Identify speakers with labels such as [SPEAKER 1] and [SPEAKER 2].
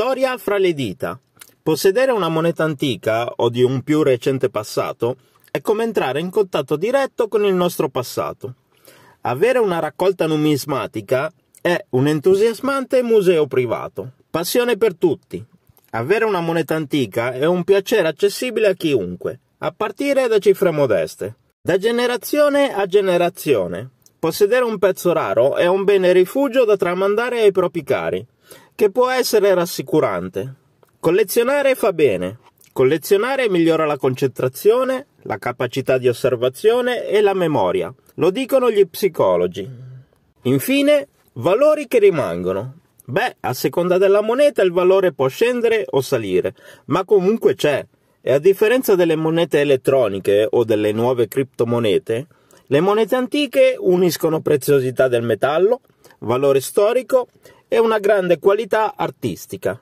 [SPEAKER 1] Storia fra le dita. Possedere una moneta antica o di un più recente passato è come entrare in contatto diretto con il nostro passato. Avere una raccolta numismatica è un entusiasmante museo privato. Passione per tutti. Avere una moneta antica è un piacere accessibile a chiunque, a partire da cifre modeste. Da generazione a generazione, Possedere un pezzo raro è un bene rifugio da tramandare ai propri cari, che può essere rassicurante. Collezionare fa bene. Collezionare migliora la concentrazione, la capacità di osservazione e la memoria. Lo dicono gli psicologi. Infine, valori che rimangono. Beh, a seconda della moneta il valore può scendere o salire, ma comunque c'è. E a differenza delle monete elettroniche o delle nuove criptomonete, le monete antiche uniscono preziosità del metallo, valore storico e una grande qualità artistica.